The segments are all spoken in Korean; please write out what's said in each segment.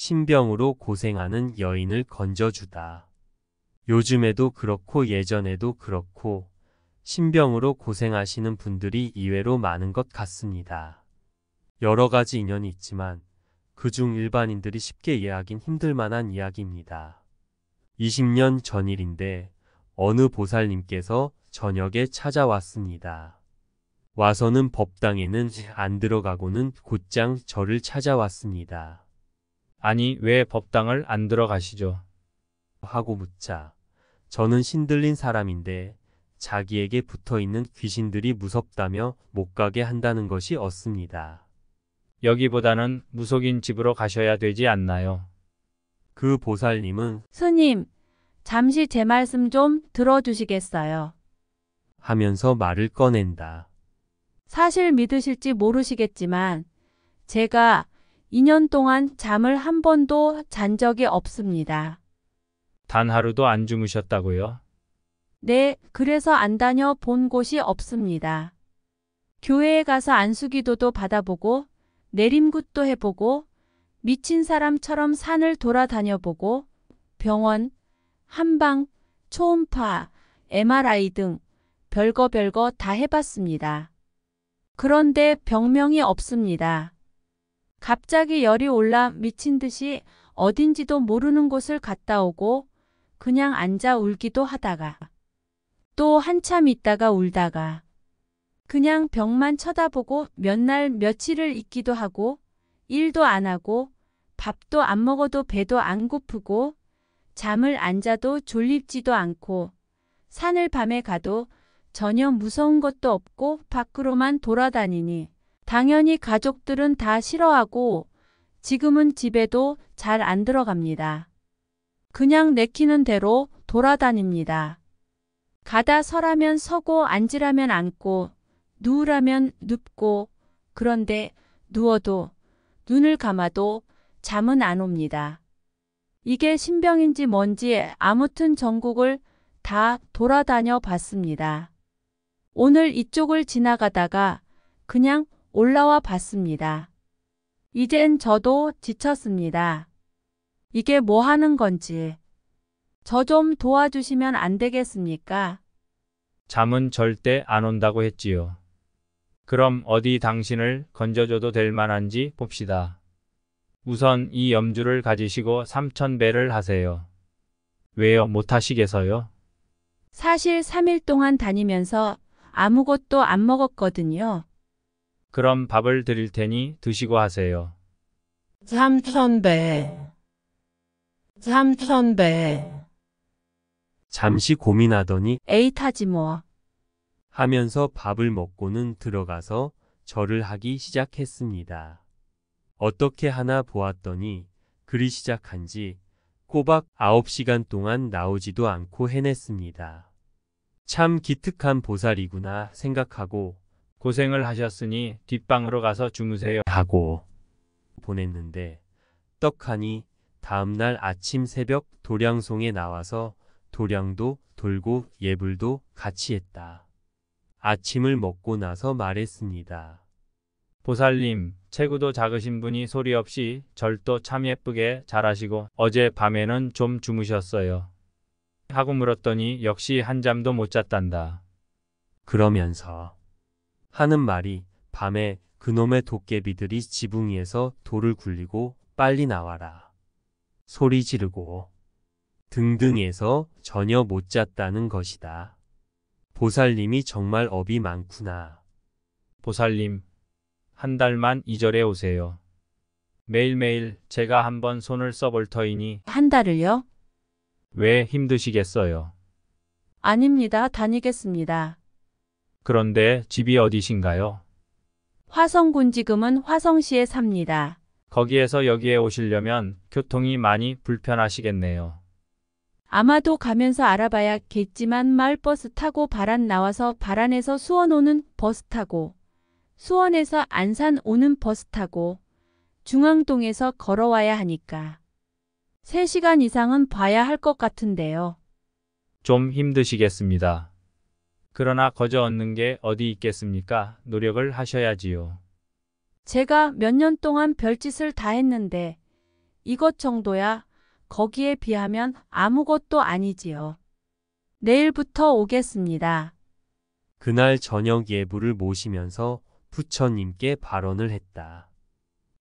신병으로 고생하는 여인을 건져주다. 요즘에도 그렇고 예전에도 그렇고 신병으로 고생하시는 분들이 이외로 많은 것 같습니다. 여러 가지 인연이 있지만 그중 일반인들이 쉽게 이해하긴 힘들 만한 이야기입니다. 20년 전 일인데 어느 보살님께서 저녁에 찾아왔습니다. 와서는 법당에는 안 들어가고는 곧장 저를 찾아왔습니다. 아니 왜 법당을 안 들어가시죠? 하고 묻자 저는 신들린 사람인데 자기에게 붙어있는 귀신들이 무섭다며 못 가게 한다는 것이 었습니다. 여기보다는 무속인 집으로 가셔야 되지 않나요? 그 보살님은 스님, 잠시 제 말씀 좀 들어주시겠어요? 하면서 말을 꺼낸다. 사실 믿으실지 모르시겠지만 제가 2년 동안 잠을 한 번도 잔 적이 없습니다. 단 하루도 안 주무셨다고요? 네, 그래서 안 다녀 본 곳이 없습니다. 교회에 가서 안수기도도 받아보고 내림굿도 해보고 미친 사람처럼 산을 돌아다녀보고 병원, 한방, 초음파, MRI 등 별거 별거 다 해봤습니다. 그런데 병명이 없습니다. 갑자기 열이 올라 미친 듯이 어딘지도 모르는 곳을 갔다 오고 그냥 앉아 울기도 하다가 또 한참 있다가 울다가 그냥 벽만 쳐다보고 몇 날 며칠을 있기도 하고 일도 안 하고 밥도 안 먹어도 배도 안 고프고 잠을 안 자도 졸립지도 않고 산을 밤에 가도 전혀 무서운 것도 없고 밖으로만 돌아다니니 당연히 가족들은 다 싫어하고 지금은 집에도 잘 안 들어갑니다. 그냥 내키는 대로 돌아다닙니다. 가다 서라면 서고 앉으라면 앉고 누우라면 눕고 그런데 누워도 눈을 감아도 잠은 안 옵니다. 이게 신병인지 뭔지 아무튼 전국을 다 돌아다녀 봤습니다. 오늘 이쪽을 지나가다가 그냥 올라와 봤습니다. 이젠 저도 지쳤습니다. 이게 뭐 하는 건지. 저 좀 도와주시면 안 되겠습니까? 잠은 절대 안 온다고 했지요. 그럼 어디 당신을 건져줘도 될 만한지 봅시다. 우선 이 염주를 가지시고 삼천배를 하세요. 왜요? 못하시겠어요? 사실 3일 동안 다니면서 아무것도 안 먹었거든요. 그럼 밥을 드릴 테니 드시고 하세요. 삼천배 삼천배 잠시 고민하더니 에이타지 뭐. 하면서 밥을 먹고는 들어가서 절을 하기 시작했습니다. 어떻게 하나 보았더니 그리 시작한 지 꼬박 9시간 동안 나오지도 않고 해냈습니다. 참 기특한 보살이구나 생각하고 고생을 하셨으니 뒷방으로 가서 주무세요 하고 보냈는데 떡하니 다음날 아침 새벽 도량송에 나와서 도량도 돌고 예불도 같이 했다. 아침을 먹고 나서 말했습니다. 보살님, 체구도 작으신 분이 소리 없이 절도 참 예쁘게 잘하시고 어제 밤에는 좀 주무셨어요. 하고 물었더니 역시 한 잠도 못 잤단다. 그러면서 하는 말이 밤에 그놈의 도깨비들이 지붕 위에서 돌을 굴리고 빨리 나와라. 소리 지르고 등등에서 전혀 못 잤다는 것이다. 보살님이 정말 업이 많구나. 보살님, 한 달만 이절에 오세요. 매일매일 제가 한번 손을 써볼 터이니 한 달을요? 왜 힘드시겠어요? 아닙니다. 다니겠습니다. 그런데 집이 어디신가요? 화성군지금은 화성시에 삽니다. 거기에서 여기에 오시려면 교통이 많이 불편하시겠네요. 아마도 가면서 알아봐야겠지만 마을버스 타고 바란 나와서 바란에서 수원 오는 버스 타고 수원에서 안산 오는 버스 타고 중앙동에서 걸어와야 하니까 3시간 이상은 봐야 할 것 같은데요. 좀 힘드시겠습니다. 그러나 거저 얻는 게 어디 있겠습니까? 노력을 하셔야지요. 제가 몇 년 동안 별짓을 다 했는데 이것 정도야 거기에 비하면 아무것도 아니지요. 내일부터 오겠습니다. 그날 저녁 예부를 모시면서 부처님께 발언을 했다.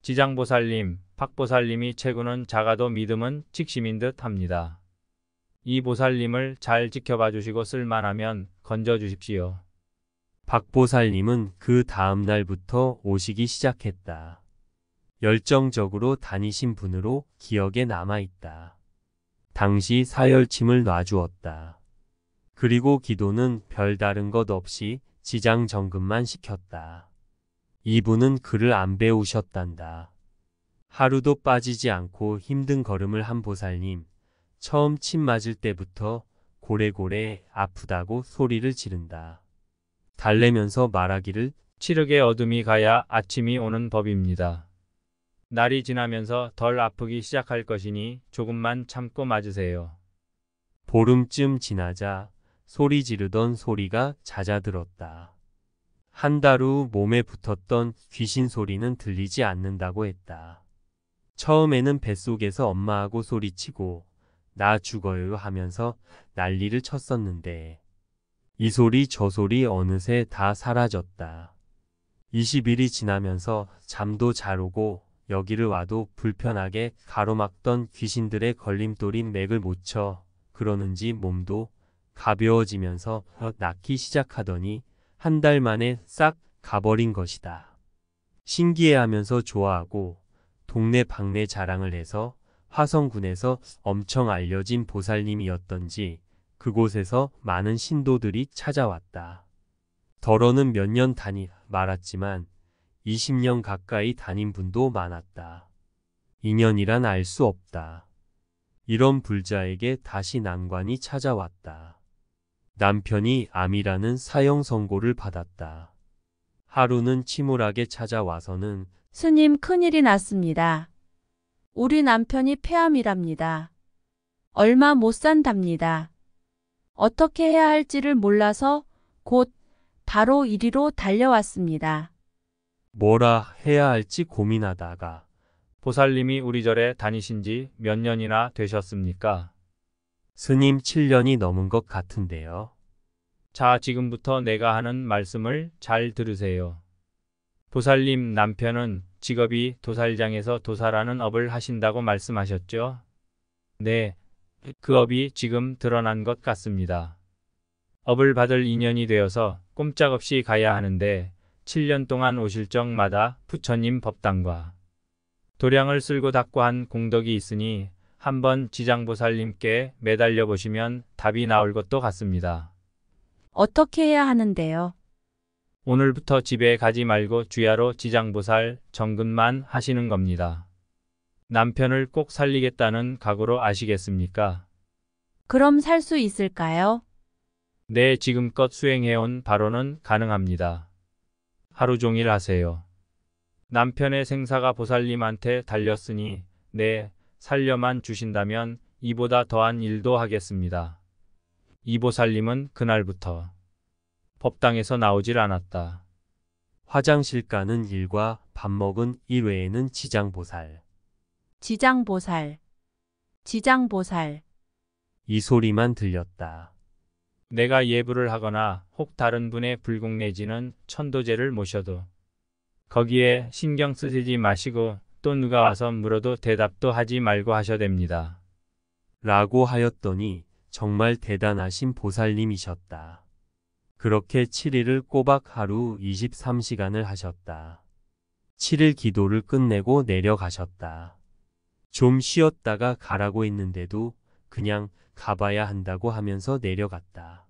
지장보살님, 박보살님이 최고는 작아도 믿음은 직심인 듯 합니다. 이 보살님을 잘 지켜봐 주시고 쓸만하면 건져 주십시오. 박 보살님은 그 다음 날부터 오시기 시작했다. 열정적으로 다니신 분으로 기억에 남아있다. 당시 사열침을 놔주었다. 그리고 기도는 별다른 것 없이 지장 정금만 시켰다. 이분은 글을 안 배우셨단다. 하루도 빠지지 않고 힘든 걸음을 한 보살님, 처음 침 맞을 때부터 고래고래 아프다고 소리를 지른다. 달래면서 말하기를 치르게 어둠이 가야 아침이 오는 법입니다. 날이 지나면서 덜 아프기 시작할 것이니 조금만 참고 맞으세요. 보름쯤 지나자 소리 지르던 소리가 잦아들었다. 한 달 후 몸에 붙었던 귀신 소리는 들리지 않는다고 했다. 처음에는 뱃속에서 엄마하고 소리치고 나 죽어요 하면서 난리를 쳤었는데 이 소리 저 소리 어느새 다 사라졌다. 20일이 지나면서 잠도 잘 오고 여기를 와도 불편하게 가로막던 귀신들의 걸림돌인 맥을 못쳐 그러는지 몸도 가벼워지면서 낫기 시작하더니 한 달 만에 싹 가버린 것이다. 신기해하면서 좋아하고 동네 방네 자랑을 해서 화성군에서 엄청 알려진 보살님이었던지 그곳에서 많은 신도들이 찾아왔다. 더러는 몇 년 다니 말았지만 20년 가까이 다닌 분도 많았다. 인연이란 알 수 없다. 이런 불자에게 다시 난관이 찾아왔다. 남편이 암이라는 사형 선고를 받았다. 하루는 침울하게 찾아와서는 스님 큰일이 났습니다. 우리 남편이 폐암이랍니다. 얼마 못 산답니다. 어떻게 해야 할지를 몰라서 곧 바로 이리로 달려왔습니다. 뭐라 해야 할지 고민하다가 보살님이 우리 절에 다니신 지 몇 년이나 되셨습니까? 스님 7년이 넘은 것 같은데요. 자, 지금부터 내가 하는 말씀을 잘 들으세요. 도살님 남편은 직업이 도살장에서 도살하는 업을 하신다고 말씀하셨죠? 네, 그 업이 지금 드러난 것 같습니다. 업을 받을 인연이 되어서 꼼짝없이 가야 하는데 7년 동안 오실 적마다 부처님 법당과 도량을 쓸고 닦고 한 공덕이 있으니 한번 지장보살님께 매달려 보시면 답이 나올 것도 같습니다. 어떻게 해야 하는데요? 오늘부터 집에 가지 말고 주야로 지장보살 정근만 하시는 겁니다. 남편을 꼭 살리겠다는 각오로 아시겠습니까? 그럼 살 수 있을까요? 네, 지금껏 수행해온 바로는 가능합니다. 하루 종일 하세요. 남편의 생사가 보살님한테 달렸으니 네, 살려만 주신다면 이보다 더한 일도 하겠습니다. 이보살님은 그날부터 법당에서 나오질 않았다. 화장실 가는 일과 밥 먹은 일 외에는 지장보살. 지장보살, 지장보살. 이 소리만 들렸다. 내가 예불을 하거나 혹 다른 분의 불공 내지는 천도제를 모셔도 거기에 신경 쓰시지 마시고 또 누가 와서 물어도 대답도 하지 말고 하셔야 됩니다. 라고 하였더니 정말 대단하신 보살님이셨다. 그렇게 7일을 꼬박 하루 23시간을 하셨다. 7일 기도를 끝내고 내려가셨다. 좀 쉬었다가 가라고 했는데도 그냥 가봐야 한다고 하면서 내려갔다.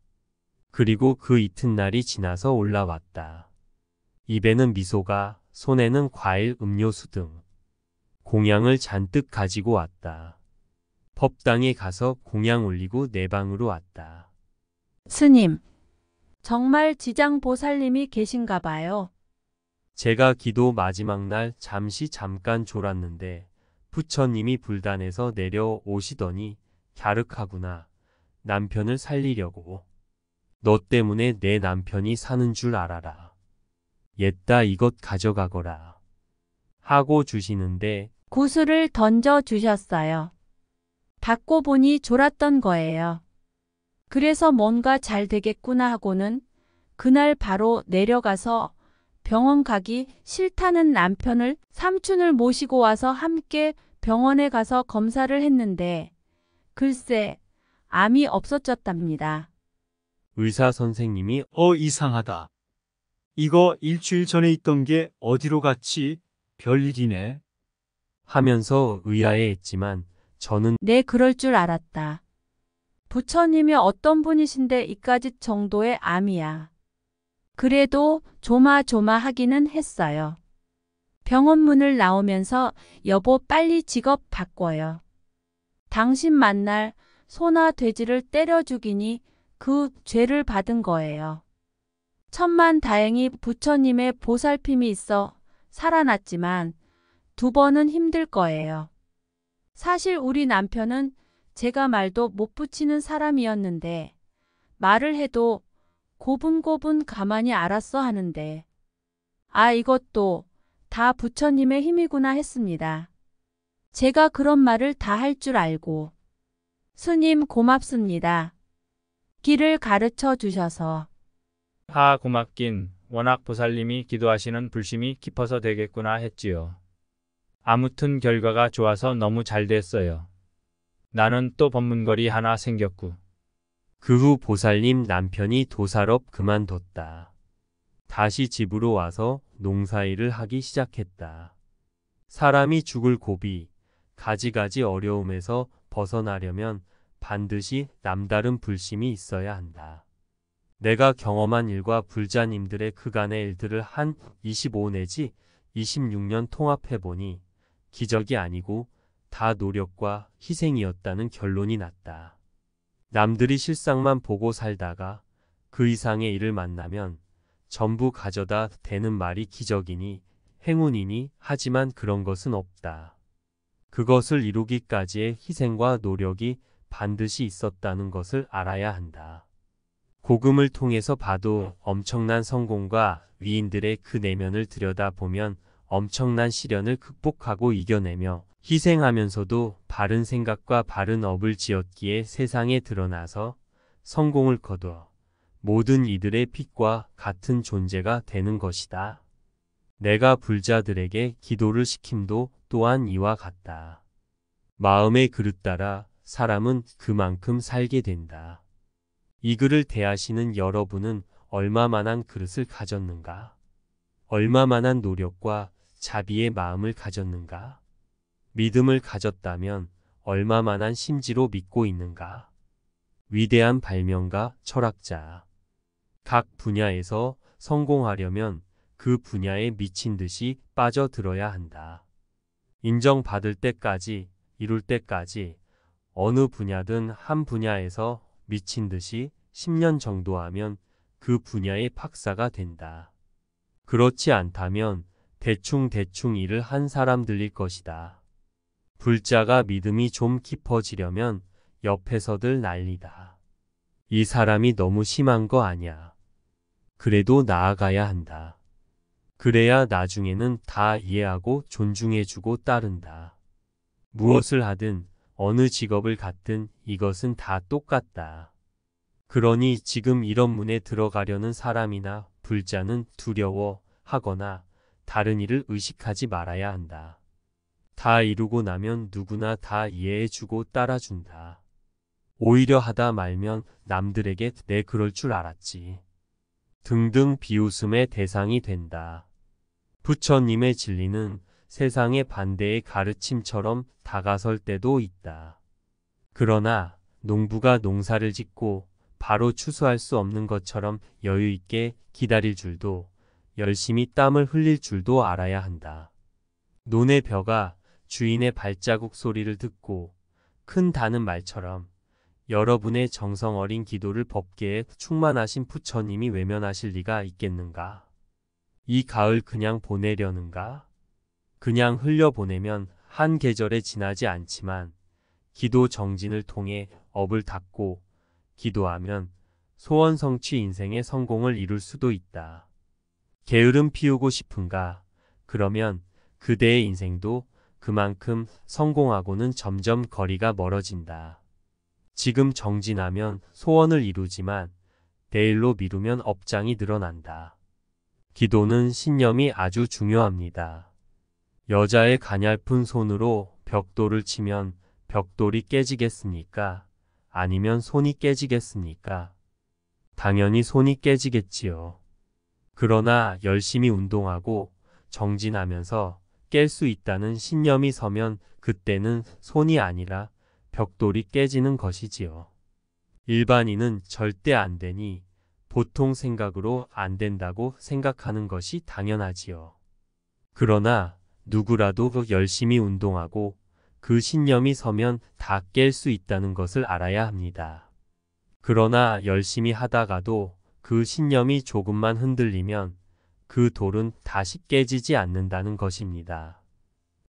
그리고 그 이튿날이 지나서 올라왔다. 입에는 미소가, 손에는 과일, 음료수 등 공양을 잔뜩 가지고 왔다. 법당에 가서 공양 올리고 내 방으로 왔다. 스님, 정말 지장보살님이 계신가 봐요. 제가 기도 마지막 날 잠시 잠깐 졸았는데 부처님이 불단에서 내려오시더니 갸륵하구나. 남편을 살리려고. 너 때문에 내 남편이 사는 줄 알아라. 옛다 이것 가져가거라. 하고 주시는데 구슬을 던져 주셨어요. 받고 보니 졸았던 거예요. 그래서 뭔가 잘 되겠구나 하고는 그날 바로 내려가서 병원 가기 싫다는 남편을 삼촌을 모시고 와서 함께 병원에 가서 검사를 했는데 글쎄 암이 없어졌답니다. 의사 선생님이 어 이상하다. 이거 일주일 전에 있던 게 어디로 갔지? 별일이네. 하면서 의아해했지만 저는 네 그럴 줄 알았다. 부처님이 어떤 분이신데 이까지 정도의 암이야. 그래도 조마조마하기는 했어요. 병원 문을 나오면서 여보 빨리 직업 바꿔요. 당신 만날 소나 돼지를 때려 죽이니 그 죄를 받은 거예요. 천만 다행히 부처님의 보살핌이 있어 살아났지만 두 번은 힘들 거예요. 사실 우리 남편은 제가 말도 못 붙이는 사람이었는데 말을 해도 고분고분 가만히 알았어 하는데 아 이것도 다 부처님의 힘이구나 했습니다. 제가 그런 말을 다 할 줄 알고 스님 고맙습니다. 길을 가르쳐 주셔서 아 고맙긴 워낙 보살님이 기도하시는 불심이 깊어서 되겠구나 했지요. 아무튼 결과가 좋아서 너무 잘 됐어요. 나는 또 법문거리 하나 생겼구. 그후 보살님 남편이 도사업 그만뒀다. 다시 집으로 와서 농사일을 하기 시작했다. 사람이 죽을 고비, 가지가지 어려움에서 벗어나려면 반드시 남다른 불심이 있어야 한다. 내가 경험한 일과 불자님들의 그간의 일들을 한 25 내지 26년 통합해보니 기적이 아니고 다 노력과 희생이었다는 결론이 났다. 남들이 실상만 보고 살다가 그 이상의 일을 만나면 전부 가져다 대는 말이 기적이니 행운이니 하지만 그런 것은 없다. 그것을 이루기까지의 희생과 노력이 반드시 있었다는 것을 알아야 한다. 고금을 통해서 봐도 엄청난 성공과 위인들의 그 내면을 들여다보면 엄청난 시련을 극복하고 이겨내며 희생하면서도 바른 생각과 바른 업을 지었기에 세상에 드러나서 성공을 거두어 모든 이들의 빛과 같은 존재가 되는 것이다. 내가 불자들에게 기도를 시킴도 또한 이와 같다. 마음의 그릇 따라 사람은 그만큼 살게 된다. 이 글을 대하시는 여러분은 얼마만한 그릇을 가졌는가? 얼마만한 노력과 자비의 마음을 가졌는가? 믿음을 가졌다면 얼마만한 심지로 믿고 있는가? 위대한 발명가, 철학자. 각 분야에서 성공하려면 그 분야에 미친 듯이 빠져들어야 한다. 인정받을 때까지, 이룰 때까지 어느 분야든 한 분야에서 미친 듯이 10년 정도 하면 그 분야의 박사가 된다. 그렇지 않다면 대충대충 일을 한 사람들일 것이다. 불자가 믿음이 좀 깊어지려면 옆에서들 난리다. 이 사람이 너무 심한 거 아냐. 그래도 나아가야 한다. 그래야 나중에는 다 이해하고 존중해주고 따른다. 무엇을 하든 어느 직업을 갖든 이것은 다 똑같다. 그러니 지금 이런 문에 들어가려는 사람이나 불자는 두려워 하거나 다른 일을 의식하지 말아야 한다. 다 이루고 나면 누구나 다 이해해주고 따라준다. 오히려 하다 말면 남들에게 내 그럴 줄 알았지. 등등 비웃음의 대상이 된다. 부처님의 진리는 세상의 반대의 가르침처럼 다가설 때도 있다. 그러나 농부가 농사를 짓고 바로 추수할 수 없는 것처럼 여유 있게 기다릴 줄도 열심히 땀을 흘릴 줄도 알아야 한다. 논의 벼가 주인의 발자국 소리를 듣고 큰 다는 말처럼 여러분의 정성 어린 기도를 법계에 충만하신 부처님이 외면하실 리가 있겠는가? 이 가을 그냥 보내려는가? 그냥 흘려보내면 한 계절에 지나지 않지만 기도 정진을 통해 업을 닦고 기도하면 소원 성취 인생의 성공을 이룰 수도 있다. 게으름 피우고 싶은가? 그러면 그대의 인생도 그만큼 성공하고는 점점 거리가 멀어진다. 지금 정진하면 소원을 이루지만 내일로 미루면 업장이 늘어난다. 기도는 신념이 아주 중요합니다. 여자의 가냘픈 손으로 벽돌을 치면 벽돌이 깨지겠습니까? 아니면 손이 깨지겠습니까? 당연히 손이 깨지겠지요. 그러나 열심히 운동하고 정진하면서 깰 수 있다는 신념이 서면 그때는 손이 아니라 벽돌이 깨지는 것이지요. 일반인은 절대 안 되니 보통 생각으로 안 된다고 생각하는 것이 당연하지요. 그러나 누구라도 열심히 운동하고 그 신념이 서면 다 깰 수 있다는 것을 알아야 합니다. 그러나 열심히 하다가도 그 신념이 조금만 흔들리면 그 돌은 다시 깨지지 않는다는 것입니다.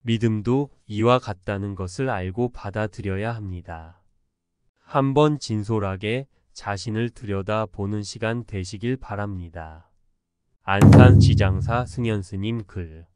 믿음도 이와 같다는 것을 알고 받아들여야 합니다. 한번 진솔하게 자신을 들여다보는 시간 되시길 바랍니다. 안산 지장사 승현스님 글